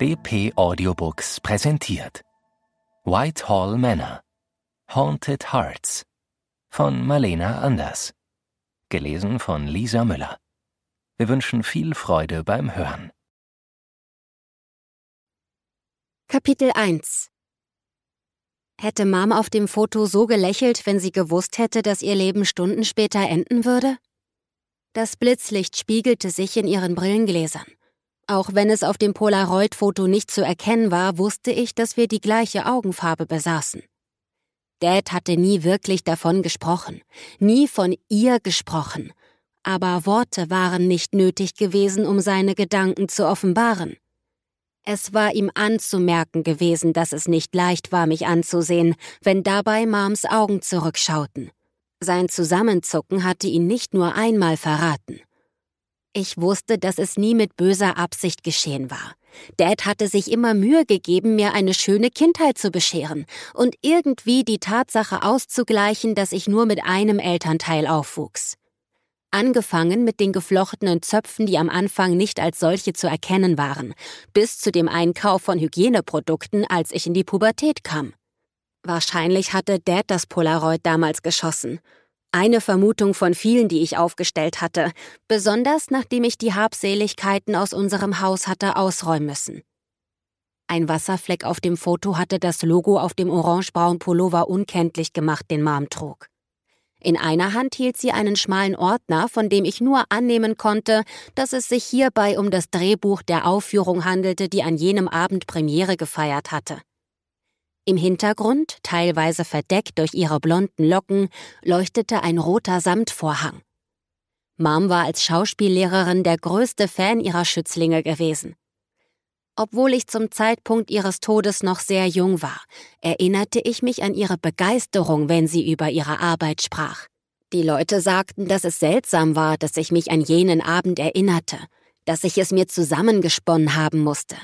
DP Audiobooks präsentiert. Whitehall Manor. Haunted Hearts von Marlena Anders. Gelesen von Lisa Müller. Wir wünschen viel Freude beim Hören. Kapitel 1 Hätte Mom auf dem Foto so gelächelt, wenn sie gewusst hätte, dass ihr Leben Stunden später enden würde? Das Blitzlicht spiegelte sich in ihren Brillengläsern. Auch wenn es auf dem Polaroid-Foto nicht zu erkennen war, wusste ich, dass wir die gleiche Augenfarbe besaßen. Dad hatte nie wirklich davon gesprochen, nie von ihr gesprochen, aber Worte waren nicht nötig gewesen, um seine Gedanken zu offenbaren. Es war ihm anzumerken gewesen, dass es nicht leicht war, mich anzusehen, wenn dabei Mams Augen zurückschauten. Sein Zusammenzucken hatte ihn nicht nur einmal verraten. Ich wusste, dass es nie mit böser Absicht geschehen war. Dad hatte sich immer Mühe gegeben, mir eine schöne Kindheit zu bescheren und irgendwie die Tatsache auszugleichen, dass ich nur mit einem Elternteil aufwuchs. Angefangen mit den geflochtenen Zöpfen, die am Anfang nicht als solche zu erkennen waren, bis zu dem Einkauf von Hygieneprodukten, als ich in die Pubertät kam. Wahrscheinlich hatte Dad das Polaroid damals geschossen eine Vermutung von vielen, die ich aufgestellt hatte, besonders nachdem ich die Habseligkeiten aus unserem Haus hatte ausräumen müssen. Ein Wasserfleck auf dem Foto hatte das Logo auf dem orangebraunen Pullover unkenntlich gemacht, den Mom trug. In einer Hand hielt sie einen schmalen Ordner, von dem ich nur annehmen konnte, dass es sich hierbei um das Drehbuch der Aufführung handelte, die an jenem Abend Premiere gefeiert hatte. Im Hintergrund, teilweise verdeckt durch ihre blonden Locken, leuchtete ein roter Samtvorhang. Mom war als Schauspiellehrerin der größte Fan ihrer Schützlinge gewesen. Obwohl ich zum Zeitpunkt ihres Todes noch sehr jung war, erinnerte ich mich an ihre Begeisterung, wenn sie über ihre Arbeit sprach. Die Leute sagten, dass es seltsam war, dass ich mich an jenen Abend erinnerte, dass ich es mir zusammengesponnen haben musste.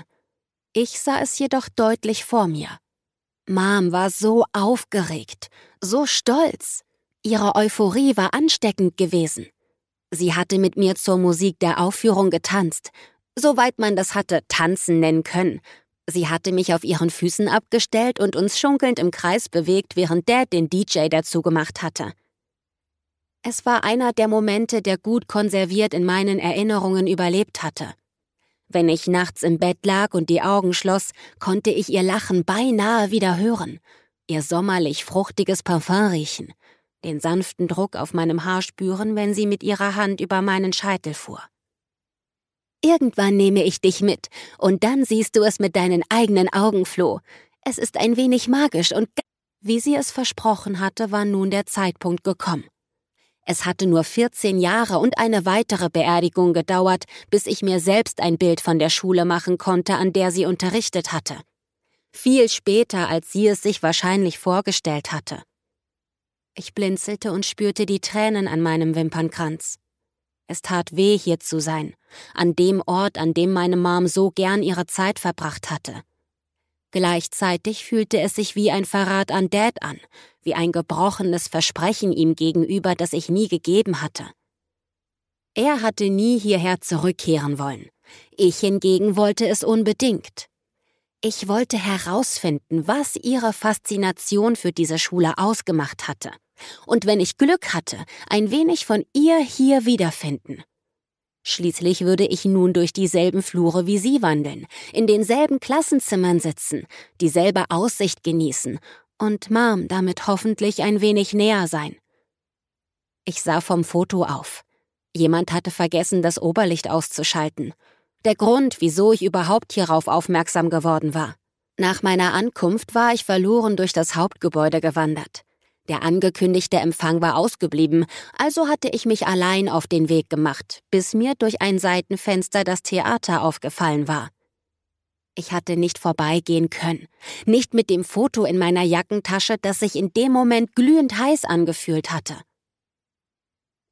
Ich sah es jedoch deutlich vor mir. Mom war so aufgeregt, so stolz. Ihre Euphorie war ansteckend gewesen. Sie hatte mit mir zur Musik der Aufführung getanzt, soweit man das hatte tanzen nennen können. Sie hatte mich auf ihren Füßen abgestellt und uns schunkelnd im Kreis bewegt, während Dad den DJ dazu gemacht hatte. Es war einer der Momente, der gut konserviert in meinen Erinnerungen überlebt hatte. Wenn ich nachts im Bett lag und die Augen schloss, konnte ich ihr Lachen beinahe wieder hören, ihr sommerlich fruchtiges Parfum riechen, den sanften Druck auf meinem Haar spüren, wenn sie mit ihrer Hand über meinen Scheitel fuhr. Irgendwann nehme ich dich mit, und dann siehst du es mit deinen eigenen Augen, Flo. Es ist ein wenig magisch und wie sie es versprochen hatte, war nun der Zeitpunkt gekommen. Es hatte nur 14 Jahre und eine weitere Beerdigung gedauert, bis ich mir selbst ein Bild von der Schule machen konnte, an der sie unterrichtet hatte. Viel später, als sie es sich wahrscheinlich vorgestellt hatte. Ich blinzelte und spürte die Tränen an meinem Wimpernkranz. Es tat weh, hier zu sein, an dem Ort, an dem meine Mom so gern ihre Zeit verbracht hatte. Gleichzeitig fühlte es sich wie ein Verrat an Dad an, wie ein gebrochenes Versprechen ihm gegenüber, das ich nie gegeben hatte. Er hatte nie hierher zurückkehren wollen. Ich hingegen wollte es unbedingt. Ich wollte herausfinden, was ihre Faszination für diese Schule ausgemacht hatte. Und wenn ich Glück hatte, ein wenig von ihr hier wiederfinden. Schließlich würde ich nun durch dieselben Flure wie Sie wandeln, in denselben Klassenzimmern sitzen, dieselbe Aussicht genießen und Mom damit hoffentlich ein wenig näher sein. Ich sah vom Foto auf. Jemand hatte vergessen, das Oberlicht auszuschalten. Der Grund, wieso ich überhaupt hierauf aufmerksam geworden war. Nach meiner Ankunft war ich verloren durch das Hauptgebäude gewandert. Der angekündigte Empfang war ausgeblieben, also hatte ich mich allein auf den Weg gemacht, bis mir durch ein Seitenfenster das Theater aufgefallen war. Ich hatte nicht vorbeigehen können, nicht mit dem Foto in meiner Jackentasche, das sich in dem Moment glühend heiß angefühlt hatte.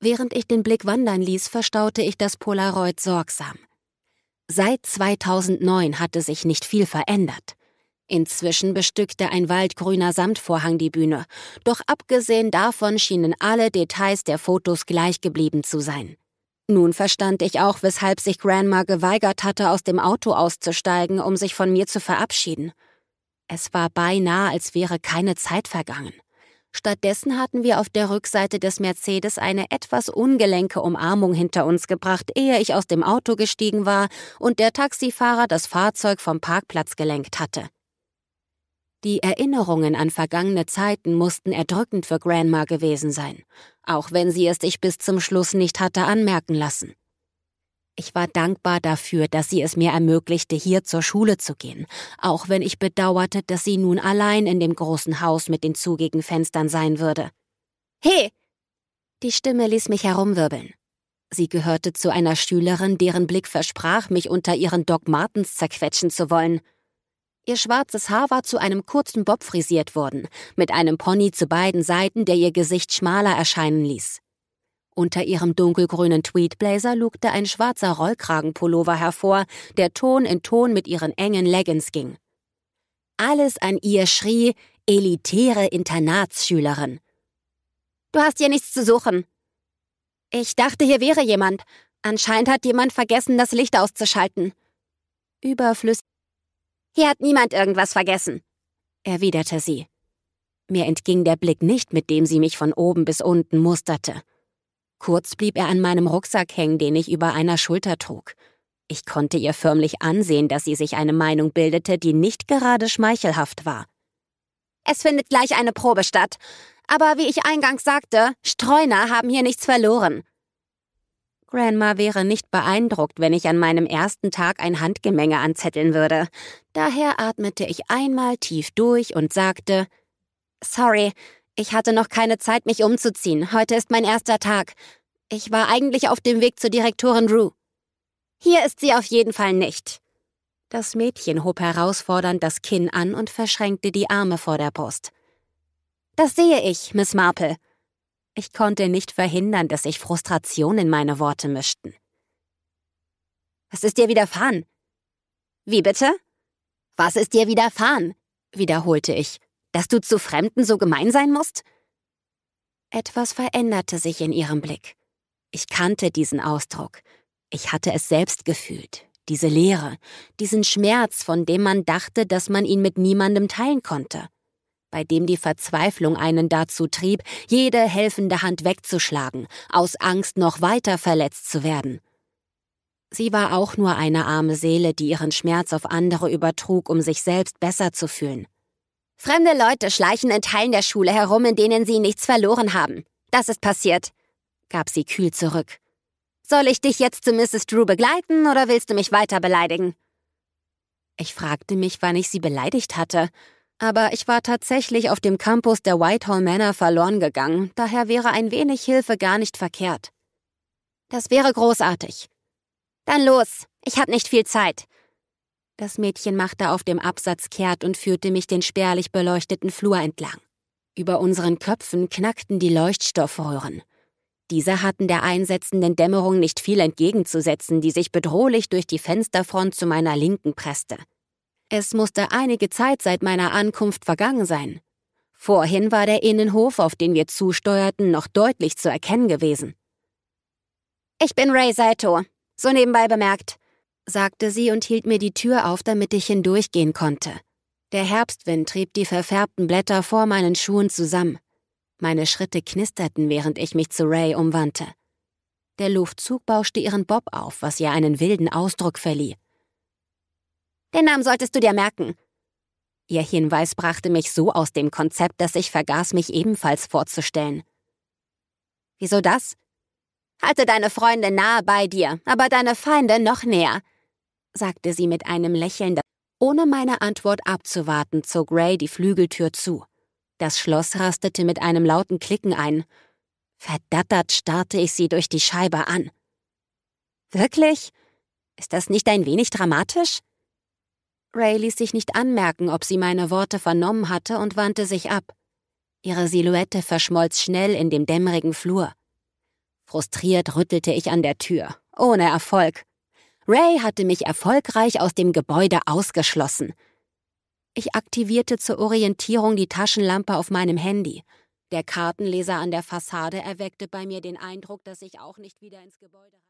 Während ich den Blick wandern ließ, verstaute ich das Polaroid sorgsam. Seit 2009 hatte sich nicht viel verändert. Inzwischen bestückte ein waldgrüner Samtvorhang die Bühne, doch abgesehen davon schienen alle Details der Fotos gleich geblieben zu sein. Nun verstand ich auch, weshalb sich Grandma geweigert hatte, aus dem Auto auszusteigen, um sich von mir zu verabschieden. Es war beinahe, als wäre keine Zeit vergangen. Stattdessen hatten wir auf der Rückseite des Mercedes eine etwas ungelenke Umarmung hinter uns gebracht, ehe ich aus dem Auto gestiegen war und der Taxifahrer das Fahrzeug vom Parkplatz gelenkt hatte. Die Erinnerungen an vergangene Zeiten mussten erdrückend für Grandma gewesen sein, auch wenn sie es sich bis zum Schluss nicht hatte anmerken lassen. Ich war dankbar dafür, dass sie es mir ermöglichte, hier zur Schule zu gehen, auch wenn ich bedauerte, dass sie nun allein in dem großen Haus mit den zugigen Fenstern sein würde. He! Die Stimme ließ mich herumwirbeln. Sie gehörte zu einer Schülerin, deren Blick versprach, mich unter ihren Doc Martens zerquetschen zu wollen. Ihr schwarzes Haar war zu einem kurzen Bob frisiert worden, mit einem Pony zu beiden Seiten, der ihr Gesicht schmaler erscheinen ließ. Unter ihrem dunkelgrünen Tweedblazer lugte ein schwarzer Rollkragenpullover hervor, der Ton in Ton mit ihren engen Leggings ging. Alles an ihr schrie elitäre Internatsschülerin. Du hast hier nichts zu suchen. Ich dachte, hier wäre jemand. Anscheinend hat jemand vergessen, das Licht auszuschalten. Überflüssig hier hat niemand irgendwas vergessen, erwiderte sie. Mir entging der Blick nicht, mit dem sie mich von oben bis unten musterte. Kurz blieb er an meinem Rucksack hängen, den ich über einer Schulter trug. Ich konnte ihr förmlich ansehen, dass sie sich eine Meinung bildete, die nicht gerade schmeichelhaft war. Es findet gleich eine Probe statt. Aber wie ich eingangs sagte, Streuner haben hier nichts verloren. Grandma wäre nicht beeindruckt, wenn ich an meinem ersten Tag ein Handgemenge anzetteln würde. Daher atmete ich einmal tief durch und sagte Sorry, ich hatte noch keine Zeit, mich umzuziehen. Heute ist mein erster Tag. Ich war eigentlich auf dem Weg zur Direktorin Rue. Hier ist sie auf jeden Fall nicht. Das Mädchen hob herausfordernd das Kinn an und verschränkte die Arme vor der Brust. Das sehe ich, Miss Marple. Ich konnte nicht verhindern, dass sich Frustration in meine Worte mischten. Was ist dir widerfahren? Wie bitte? Was ist dir widerfahren? wiederholte ich. Dass du zu Fremden so gemein sein musst? Etwas veränderte sich in ihrem Blick. Ich kannte diesen Ausdruck. Ich hatte es selbst gefühlt, diese Leere, diesen Schmerz, von dem man dachte, dass man ihn mit niemandem teilen konnte bei dem die Verzweiflung einen dazu trieb, jede helfende Hand wegzuschlagen, aus Angst noch weiter verletzt zu werden. Sie war auch nur eine arme Seele, die ihren Schmerz auf andere übertrug, um sich selbst besser zu fühlen. Fremde Leute schleichen in Teilen der Schule herum, in denen sie nichts verloren haben. Das ist passiert, gab sie kühl zurück. Soll ich dich jetzt zu Mrs. Drew begleiten oder willst du mich weiter beleidigen? Ich fragte mich, wann ich sie beleidigt hatte. Aber ich war tatsächlich auf dem Campus der Whitehall Manor verloren gegangen, daher wäre ein wenig Hilfe gar nicht verkehrt. Das wäre großartig. Dann los, ich hab nicht viel Zeit. Das Mädchen machte auf dem Absatz kehrt und führte mich den spärlich beleuchteten Flur entlang. Über unseren Köpfen knackten die Leuchtstoffröhren. Diese hatten der einsetzenden Dämmerung nicht viel entgegenzusetzen, die sich bedrohlich durch die Fensterfront zu meiner Linken presste. Es musste einige Zeit seit meiner Ankunft vergangen sein. Vorhin war der Innenhof, auf den wir zusteuerten, noch deutlich zu erkennen gewesen. Ich bin Ray Saito, so nebenbei bemerkt, sagte sie und hielt mir die Tür auf, damit ich hindurchgehen konnte. Der Herbstwind trieb die verfärbten Blätter vor meinen Schuhen zusammen. Meine Schritte knisterten, während ich mich zu Ray umwandte. Der Luftzug bauschte ihren Bob auf, was ihr einen wilden Ausdruck verlieh. Den Namen solltest du dir merken. Ihr Hinweis brachte mich so aus dem Konzept, dass ich vergaß, mich ebenfalls vorzustellen. Wieso das? Halte deine Freunde nahe bei dir, aber deine Feinde noch näher, sagte sie mit einem Lächeln. Ohne meine Antwort abzuwarten, zog Ray die Flügeltür zu. Das Schloss rastete mit einem lauten Klicken ein. Verdattert starrte ich sie durch die Scheibe an. Wirklich? Ist das nicht ein wenig dramatisch? Ray ließ sich nicht anmerken, ob sie meine Worte vernommen hatte und wandte sich ab. Ihre Silhouette verschmolz schnell in dem dämmerigen Flur. Frustriert rüttelte ich an der Tür, ohne Erfolg. Ray hatte mich erfolgreich aus dem Gebäude ausgeschlossen. Ich aktivierte zur Orientierung die Taschenlampe auf meinem Handy. Der Kartenleser an der Fassade erweckte bei mir den Eindruck, dass ich auch nicht wieder ins Gebäude